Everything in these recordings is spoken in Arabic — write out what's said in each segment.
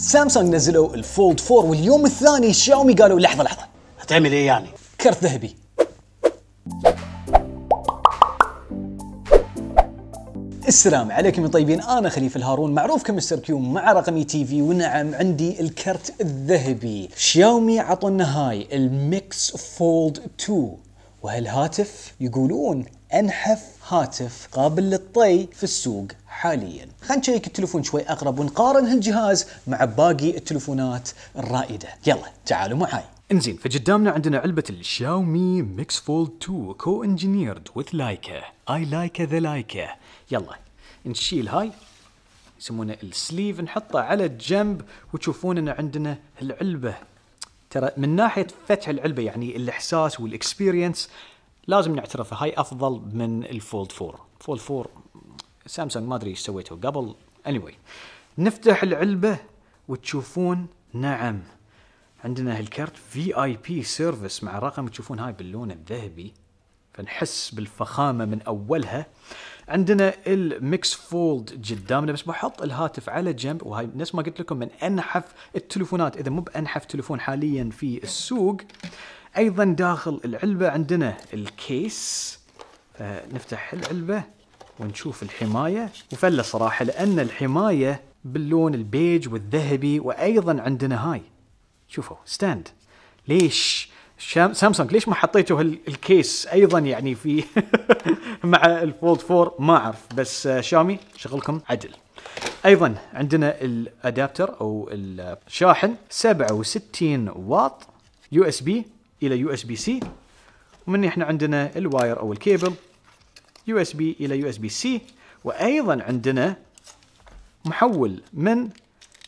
سامسونج نزلوا الفولد 4 واليوم الثاني شاومي قالوا لحظه لحظه هتعمل ايه يعني؟ كرت ذهبي السلام عليكم يا طيبين انا خليف الهارون معروف كمستر كيو مع رقمي تي في ونعم عندي الكرت الذهبي شاومي عطونا هاي الميكس فولد 2 وهالهاتف يقولون أنحف هاتف قابل للطي في السوق حاليا خلينا نشيك التلفون شوي أقرب ونقارن هالجهاز مع باقي التلفونات الرائدة يلا تعالوا معاي انزين فقدامنا عندنا علبة الشاومي ميكس فولد 2 كو انجينيرد وذ لايكا اي لايكا ذا لايكا يلا نشيل هاي يسمونه السليف نحطه على جنب وتشوفون ان عندنا العلبة ترى من ناحية فتح العلبة يعني الاحساس والاكسبيرينس لازم نعترف هاي افضل من الفولد 4 فولد 4 سامسونج ما ادري ايش سويته قبل anyway نفتح العلبه وتشوفون نعم عندنا هالكرت في اي بي سيرفيس مع رقم تشوفون هاي باللون الذهبي فنحس بالفخامه من اولها عندنا الميكس فولد قدامنا بس بحط الهاتف على جنب وهاي نفس ما قلت لكم من انحف التليفونات اذا مو بانحف تليفون حاليا في السوق ايضا داخل العلبه عندنا الكيس فنفتح العلبه ونشوف الحمايه وفلة صراحه لان الحمايه باللون البيج والذهبي وايضا عندنا هاي شوفوا ستاند ليش سامسونج ليش ما حطيتوا الكيس ايضا يعني في مع الفولد 4 ما اعرف بس آه، شامي شغلكم عدل ايضا عندنا الادابتر او الشاحن 67 واط يو اس بي الى يو اس بي سي ومن احنا عندنا الواير او الكيبل يو اس بي الى يو اس بي سي وايضا عندنا محول من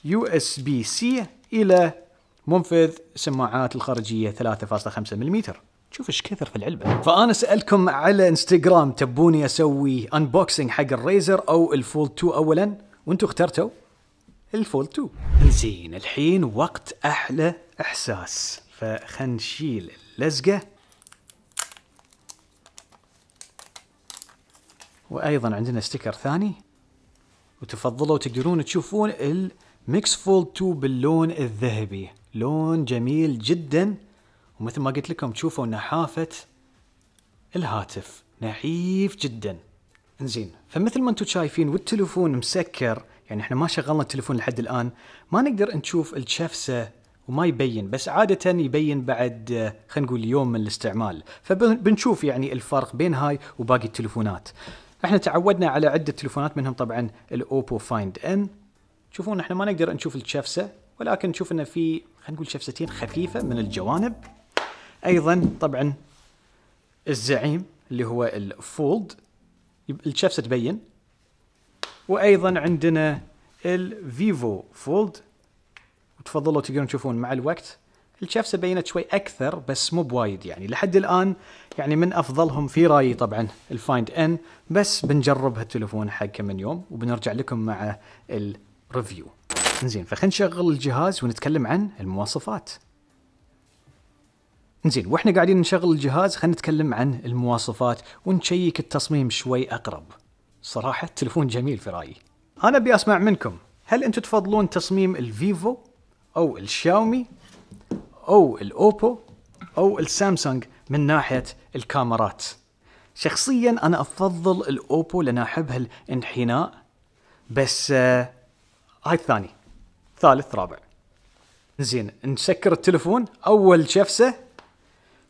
يو اس بي سي الى منفذ سماعات الخارجيه 3.5 ملم شوف ايش كثر في العلبه فانا سالكم على انستغرام تبوني اسوي انبوكسنج حق الريزر او الفولد 2 اولا وانتم اخترتوا الفولد 2 زين الحين وقت احلى احساس فخنشيل اللزقة وأيضا عندنا ستيكر ثاني وتفضلوا تقدرون تشوفون الميكس فولد 2 باللون الذهبي لون جميل جدا ومثل ما قلت لكم تشوفوا نحافة الهاتف نحيف جدا انزين فمثل ما انتم شايفين والتليفون مسكر يعني احنا ما شغلنا التليفون لحد الان ما نقدر نشوف الشفسه وما يبين بس عادة يبين بعد آه، خلينا نقول يوم من الاستعمال فبنشوف يعني الفرق بين هاي وباقي التلفونات احنا تعودنا على عدة تلفونات منهم طبعا الاوبو فايند ان تشوفون احنا ما نقدر نشوف الشفسة ولكن نشوف انه في خلينا نقول شفستين خفيفة من الجوانب ايضا طبعا الزعيم اللي هو الفولد الشفسة تبين وايضا عندنا الفيفو فولد وتفضلوا تقدرون تشوفون مع الوقت الشافسه بينت شوي اكثر بس مو بوايد يعني لحد الان يعني من افضلهم في رايي طبعا الفايند ان بس بنجرب هالتليفون حق كم من يوم وبنرجع لكم مع الريفيو زين فخلينا نشغل الجهاز ونتكلم عن المواصفات زين واحنا قاعدين نشغل الجهاز خلينا نتكلم عن المواصفات ونشيك التصميم شوي اقرب صراحه التليفون جميل في رايي انا ابي اسمع منكم هل انتم تفضلون تصميم الفيفو او الشاومي او الاوبو او السامسونج من ناحيه الكاميرات شخصيا انا افضل الاوبو لان احب هالانحناء بس آه هاي الثاني ثالث رابع زين نسكر التلفون اول شفسه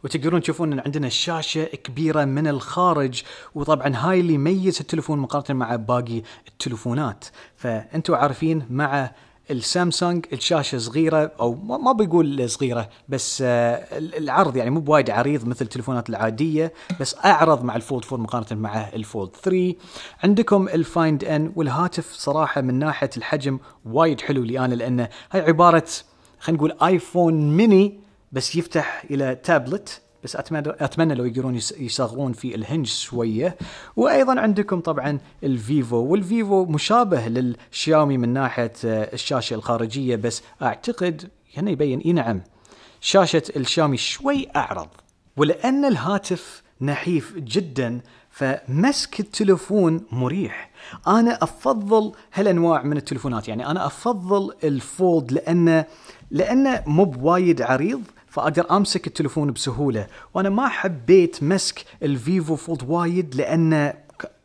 وتقدرون تشوفون ان عندنا شاشه كبيره من الخارج وطبعا هاي اللي يميز التلفون مقارنه مع باقي التلفونات فانتم عارفين مع السامسونج الشاشه صغيره او ما بقول صغيره بس آه، العرض يعني مو بوايد عريض مثل التليفونات العاديه بس اعرض مع الفولد 4 مقارنه مع الفولد 3 عندكم الفايند ان والهاتف صراحه من ناحيه الحجم وايد حلو لي انا لانه هاي عباره خلينا نقول ايفون ميني بس يفتح الى تابلت بس اتمنى اتمنى لو يقدرون يصغرون في الهنج شويه وايضا عندكم طبعا الفيفو والفيفو مشابه للشاومي من ناحيه آه، الشاشه الخارجيه بس اعتقد هنا يعني يبين اي نعم شاشه الشاومي شوي اعرض ولان الهاتف نحيف جدا فمسك التلفون مريح انا افضل هالانواع من التلفونات يعني انا افضل الفولد لانه لانه مو بوايد عريض فاقدر امسك التليفون بسهوله وانا ما حبيت مسك الفيفو فولد وايد لانه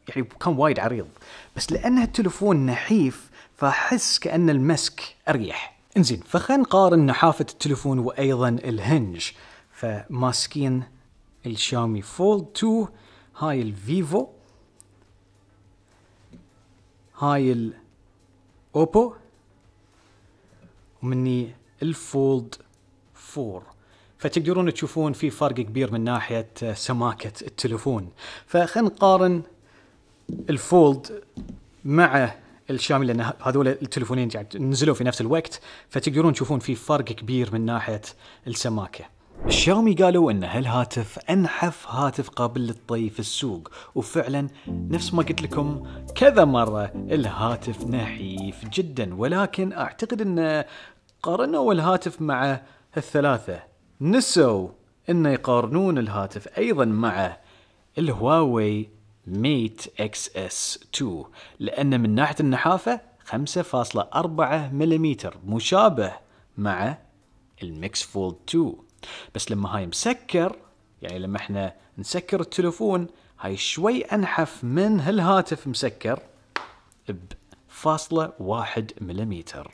يعني كان وايد عريض بس لان التليفون نحيف فاحس كان المسك اريح انزين فخلينا نقارن نحافه التليفون وايضا الهنج فماسكين الشاومي فولد 2 هاي الفيفو هاي الاوبو ومني الفولد 4 فتقدرون تشوفون في فرق كبير من ناحيه سماكه التلفون فخلينا نقارن الفولد مع الشامي لان هذول التلفونين قاعد نزلوا في نفس الوقت فتقدرون تشوفون في فرق كبير من ناحيه السماكه الشاومي قالوا ان هالهاتف انحف هاتف قابل للطي في السوق وفعلا نفس ما قلت لكم كذا مره الهاتف نحيف جدا ولكن اعتقد ان قارنوا الهاتف مع الثلاثه نسوا انه يقارنون الهاتف ايضا مع الهواوي ميت اكس اس 2 لان من ناحيه النحافه 5.4 ملم مشابه مع الميكس فولد 2 بس لما هاي مسكر يعني لما احنا نسكر التلفون هاي شوي انحف من هالهاتف مسكر بفاصلة واحد مليمتر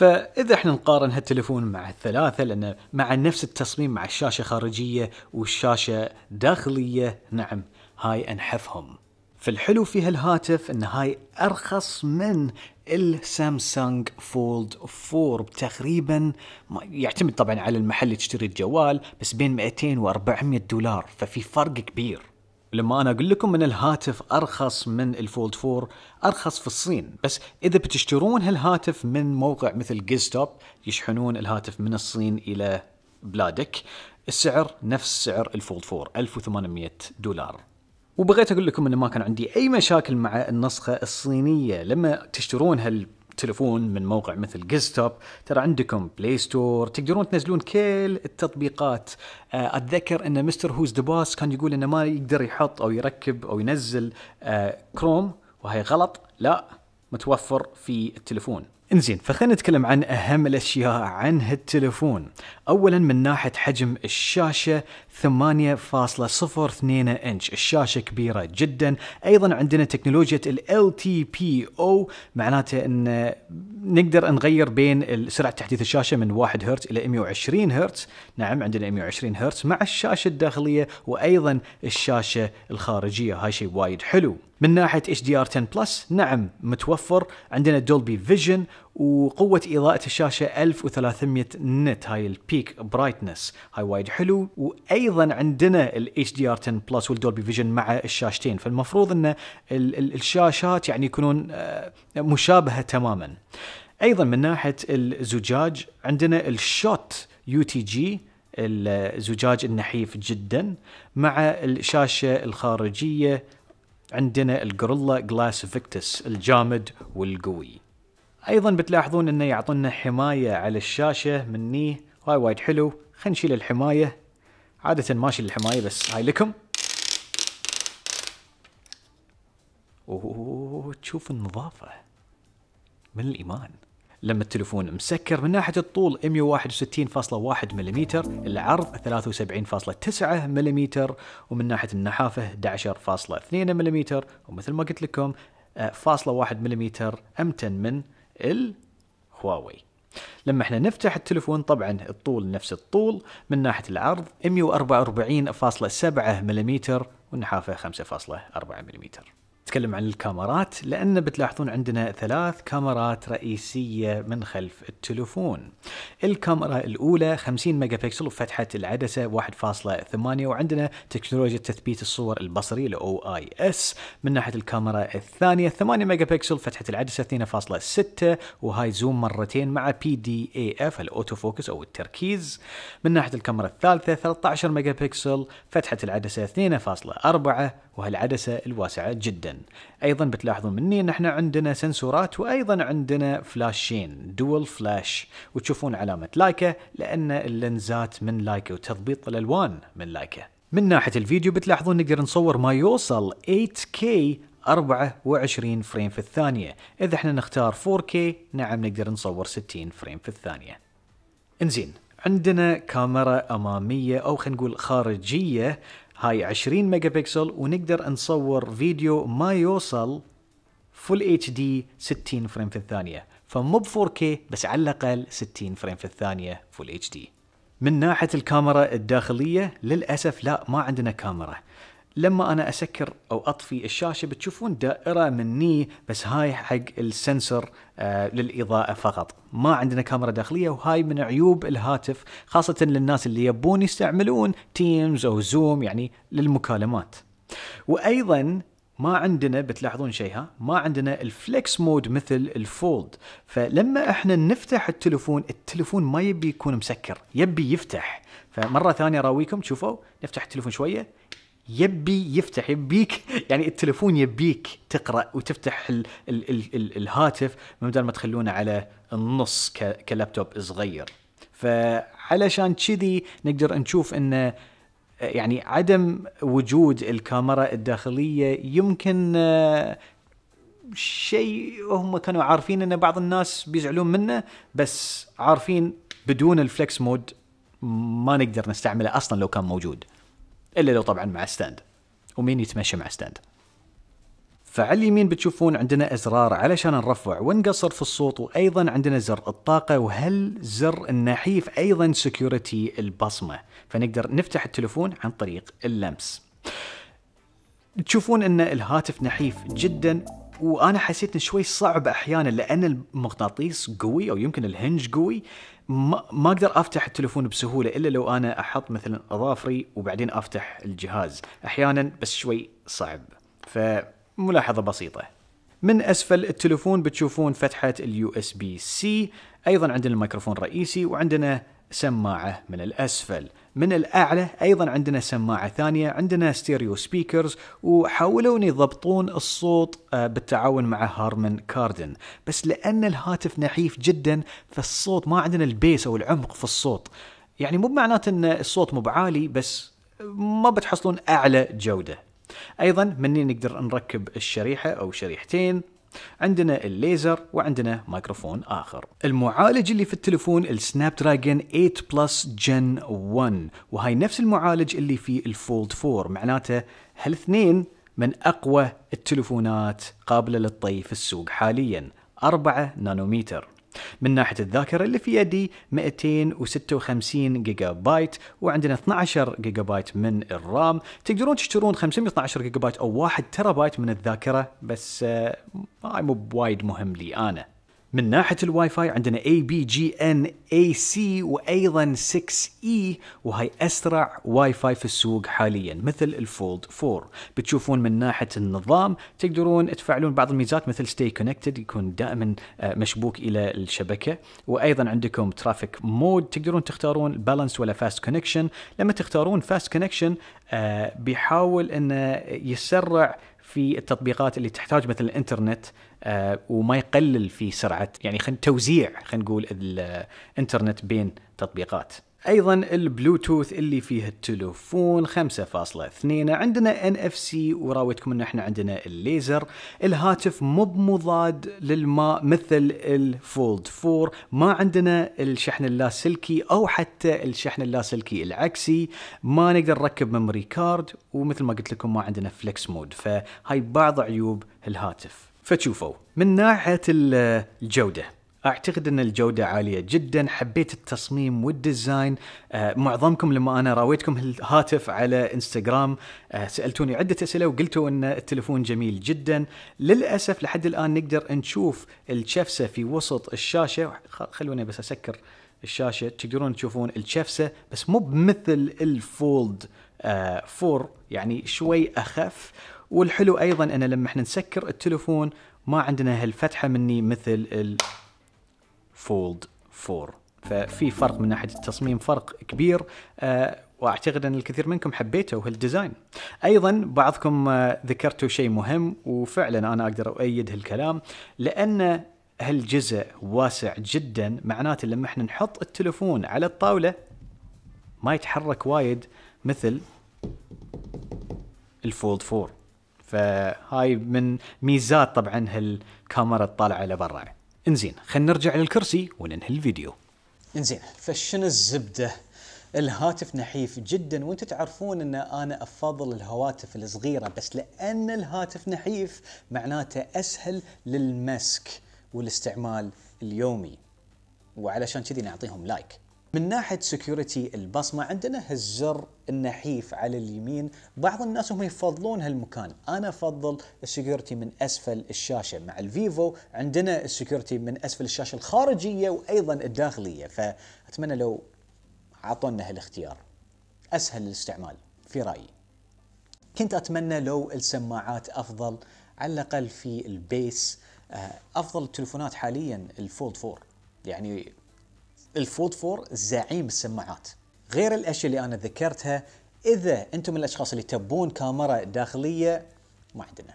فاذا احنا نقارن هالتليفون مع الثلاثه لانه مع نفس التصميم مع الشاشه خارجيه والشاشه داخليه نعم هاي انحفهم فالحلو في هالهاتف ان هاي ارخص من السامسونج فولد 4 بتقريبا يعتمد طبعا على المحل اللي تشتري الجوال بس بين 200 و 400 دولار ففي فرق كبير لما انا اقول لكم ان الهاتف ارخص من الفولد 4 ارخص في الصين بس اذا بتشترون هالهاتف من موقع مثل جيستوب يشحنون الهاتف من الصين الى بلادك السعر نفس سعر الفولد 4 1800 دولار وبغيت اقول لكم انه ما كان عندي اي مشاكل مع النسخه الصينيه لما تشترون هال التلفون من موقع مثل جيزتوب ترى عندكم بلاي ستور تقدرون تنزلون كل التطبيقات آه، اتذكر ان مستر هوز ذا باس كان يقول انه ما يقدر يحط او يركب او ينزل كروم آه، وهي غلط لا متوفر في التلفون انزين فخلينا نتكلم عن اهم الاشياء عن هالتلفون اولا من ناحيه حجم الشاشه 8.02 انش الشاشه كبيره جدا ايضا عندنا تكنولوجيا ال LTPO معناته ان نقدر نغير بين سرعه تحديث الشاشه من 1 هرتز الى 120 هرتز نعم عندنا 120 هرتز مع الشاشه الداخليه وايضا الشاشه الخارجيه هاي شيء وايد حلو من ناحيه اتش دي ار 10 بلس نعم متوفر عندنا دولبي فيجن وقوه اضاءه الشاشه 1300 نت هاي البيك برايتنس هاي وايد حلو وايضا عندنا الاتش دي ار 10 بلس والدولبي فيجن مع الشاشتين فالمفروض ان الشاشات يعني يكونون آه، مشابهه تماما ايضا من ناحيه الزجاج عندنا الشوت يو تي جي الزجاج النحيف جدا مع الشاشه الخارجيه عندنا الجوريلا جلاس فيكتس الجامد والقوي ايضا بتلاحظون انه يعطونا حماية على الشاشة مني هاي وايد حلو خلينا نشيل الحماية عادة ما اشيل الحماية بس هاي لكم اوه تشوف النظافة من الايمان لما التلفون مسكر من ناحية الطول 161.1 ملم العرض 73.9 ملم ومن ناحية النحافة 11.2 ملم ومثل ما قلت لكم آه، فاصلة واحد مليمتر أمتن من الهواوي لما احنا نفتح التلفون طبعا الطول نفس الطول من ناحية العرض 144.7 ملم والنحافة 5.4 ملم نتكلم عن الكاميرات لأن بتلاحظون عندنا ثلاث كاميرات رئيسية من خلف التلفون الكاميرا الأولى 50 ميجا بكسل وفتحة العدسة 1.8 وعندنا تكنولوجيا تثبيت الصور البصري ل اس من ناحية الكاميرا الثانية 8 ميجا بكسل فتحة العدسة 2.6 وهاي زوم مرتين مع بي دي اف الأوتو فوكس أو التركيز من ناحية الكاميرا الثالثة 13 ميجا بكسل فتحة العدسة 2.4 وهالعدسة الواسعة جدا ايضا بتلاحظون مني ان احنا عندنا سنسورات وايضا عندنا فلاشين دول فلاش وتشوفون علامه لايكا لان اللنزات من لايكا وتضبيط الالوان من لايكا من ناحيه الفيديو بتلاحظون نقدر نصور ما يوصل 8K 24 فريم في الثانية إذا احنا نختار 4K نعم نقدر نصور 60 فريم في الثانية انزين عندنا كاميرا أمامية أو خلينا نقول خارجية هاي 20 ميجا بكسل ونقدر نصور فيديو ما يوصل فول اتش دي 60 فريم في الثانيه فمو ب 4K بس على الاقل 60 فريم في الثانيه فول اتش دي من ناحيه الكاميرا الداخليه للاسف لا ما عندنا كاميرا لما انا اسكر او اطفي الشاشه بتشوفون دائره مني بس هاي حق السنسور آه للاضاءه فقط ما عندنا كاميرا داخليه وهاي من عيوب الهاتف خاصه للناس اللي يبون يستعملون تيمز او زوم يعني للمكالمات وايضا ما عندنا بتلاحظون شيء ها ما عندنا الفليكس مود مثل الفولد فلما احنا نفتح التلفون التلفون ما يبي يكون مسكر يبي يفتح فمره ثانيه راويكم شوفوا نفتح التلفون شويه يبي يفتح يبيك يعني التلفون يبيك تقرا وتفتح الـ الـ الـ الـ الهاتف بدل ما تخلونه على النص كلابتوب صغير فعلشان كذي نقدر نشوف انه يعني عدم وجود الكاميرا الداخليه يمكن شيء هم كانوا عارفين ان بعض الناس بيزعلون منه بس عارفين بدون الفلكس مود ما نقدر نستعمله اصلا لو كان موجود الا لو طبعا مع ستاند ومين يتمشى مع ستاند فعلى اليمين بتشوفون عندنا ازرار علشان نرفع ونقصر في الصوت وايضا عندنا زر الطاقه وهل زر النحيف ايضا سكيورتي البصمه فنقدر نفتح التلفون عن طريق اللمس تشوفون ان الهاتف نحيف جدا وانا حسيت انه شوي صعب احيانا لان المغناطيس قوي او يمكن الهنج قوي ما, اقدر افتح التليفون بسهوله الا لو انا احط مثلا اظافري وبعدين افتح الجهاز احيانا بس شوي صعب فملاحظه بسيطه من اسفل التليفون بتشوفون فتحه اليو اس بي سي ايضا عندنا الميكروفون الرئيسي وعندنا سماعة من الأسفل من الأعلى أيضا عندنا سماعة ثانية عندنا ستيريو سبيكرز وحاولوا أن يضبطون الصوت آه، بالتعاون مع هارمن كاردن بس لأن الهاتف نحيف جدا فالصوت ما عندنا البيس أو العمق في الصوت يعني مو بمعناته أن الصوت مو بعالي بس ما بتحصلون أعلى جودة أيضا مني نقدر نركب الشريحة أو شريحتين عندنا الليزر وعندنا مايكروفون آخر المعالج اللي في التليفون السناب دراجون 8 بلس جن 1 وهي نفس المعالج اللي في الفولد 4 معناته هالاثنين من أقوى التليفونات قابلة للطي في السوق حالياً 4 نانومتر من ناحية الذاكرة اللي في يدي 256 جيجا بايت وعندنا 12 جيجا بايت من الرام تقدرون تشترون 512 جيجا بايت أو 1 تيرا بايت من الذاكرة بس آه مو بوايد مهم لي أنا من ناحية الواي فاي عندنا اي بي جي ان اي سي وايضا 6 اي e وهي اسرع واي فاي في السوق حاليا مثل الفولد 4 بتشوفون من ناحية النظام تقدرون تفعلون بعض الميزات مثل ستي كونكتد يكون دائما آه، مشبوك الى الشبكة وايضا عندكم ترافيك مود تقدرون تختارون بالانس ولا فاست كونكشن لما تختارون فاست آه، كونكشن بيحاول انه يسرع في التطبيقات اللي تحتاج مثل الانترنت آه، وما يقلل في سرعه يعني توزيع خلينا نقول الانترنت بين تطبيقات ايضا البلوتوث اللي فيه التلفون 5.2 عندنا ان اف سي وراويتكم ان احنا عندنا الليزر الهاتف مو بمضاد للماء مثل الفولد 4 ما عندنا الشحن اللاسلكي او حتى الشحن اللاسلكي العكسي ما نقدر نركب ميموري كارد ومثل ما قلت لكم ما عندنا فليكس مود فهاي بعض عيوب الهاتف فتشوفوا من ناحيه الجوده اعتقد ان الجوده عاليه جدا حبيت التصميم والديزاين آه، معظمكم لما انا راويتكم الهاتف على انستغرام آه، سالتوني عده اسئله وقلتوا ان التلفون جميل جدا للاسف لحد الان نقدر نشوف الشفسه في وسط الشاشه خلونا بس اسكر الشاشه تقدرون تشوفون الشفسه بس مو بمثل الفولد آه، فور يعني شوي اخف والحلو ايضا ان لما احنا نسكر التلفون ما عندنا هالفتحه مني مثل ال فولد 4 ففي فرق من ناحيه التصميم فرق كبير آه، واعتقد ان الكثير منكم حبيته وهو الديزاين. ايضا بعضكم آه، ذكرتوا شيء مهم وفعلا انا اقدر اؤيد هالكلام لان هالجزء واسع جدا معناته لما احنا نحط التلفون على الطاوله ما يتحرك وايد مثل الفولد 4 فهاي من ميزات طبعا هالكاميرا الطالعه لبرا. انزين خلينا نرجع للكرسي وننهي الفيديو انزين فشن الزبده الهاتف نحيف جدا وانتم تعرفون ان انا افضل الهواتف الصغيره بس لان الهاتف نحيف معناته اسهل للمسك والاستعمال اليومي وعلشان كذي نعطيهم لايك من ناحيه سكيورتي البصمه عندنا هالزر النحيف على اليمين بعض الناس هم يفضلون هالمكان انا افضل السكيورتي من اسفل الشاشه مع الفيفو عندنا السكيورتي من اسفل الشاشه الخارجيه وايضا الداخليه فاتمنى لو اعطونا هالاختيار اسهل الاستعمال في رايي كنت اتمنى لو السماعات افضل على الاقل في البيس آه، افضل التليفونات حاليا الفولد 4 يعني الفود فور زعيم السماعات غير الاشياء اللي انا ذكرتها اذا انتم من الاشخاص اللي تبون كاميرا داخليه ما عندنا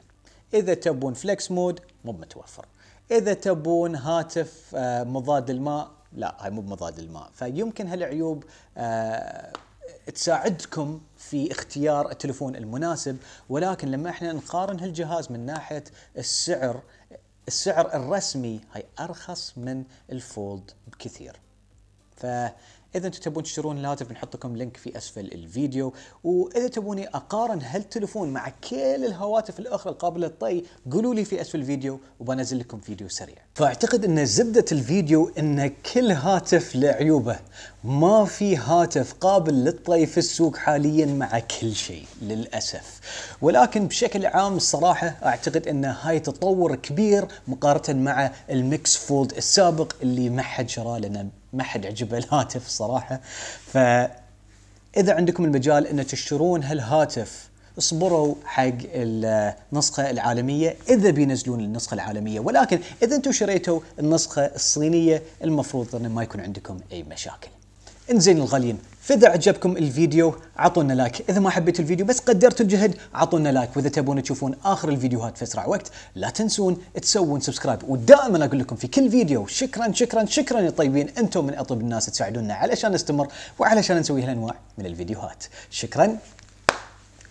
اذا تبون فلكس مود مو متوفر اذا تبون هاتف آه، مضاد الماء لا هاي مو بمضاد الماء فيمكن هالعيوب آه، تساعدكم في اختيار التلفون المناسب ولكن لما احنا نقارن هالجهاز من ناحيه السعر السعر الرسمي هاي ارخص من الفولد بكثير فاذا انتم تبون تشترون الهاتف بنحط لكم لينك في اسفل الفيديو واذا تبوني اقارن هالتليفون مع كل الهواتف الاخرى القابله للطي قولوا لي في اسفل الفيديو وبنزل لكم فيديو سريع فاعتقد ان زبده الفيديو ان كل هاتف له عيوبه ما في هاتف قابل للطي في السوق حاليا مع كل شيء للاسف ولكن بشكل عام الصراحه اعتقد ان هاي تطور كبير مقارنه مع الميكس فولد السابق اللي ما حد شراه لنا ما حد عجبه الهاتف صراحه فاذا عندكم المجال ان تشترون هالهاتف اصبروا حق النسخة العالمية إذا بينزلون النسخة العالمية ولكن إذا أنتم شريتوا النسخة الصينية المفروض أن ما يكون عندكم أي مشاكل انزين الغاليين فاذا عجبكم الفيديو عطونا لايك اذا ما حبيتوا الفيديو بس قدرتوا الجهد عطونا لايك واذا تبون تشوفون اخر الفيديوهات في اسرع وقت لا تنسون تسوون سبسكرايب ودائما اقول لكم في كل فيديو شكرا شكرا شكرا يا طيبين انتم من اطيب الناس تساعدونا علشان نستمر وعلشان نسوي هالانواع من الفيديوهات شكرا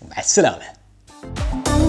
ومع السلامه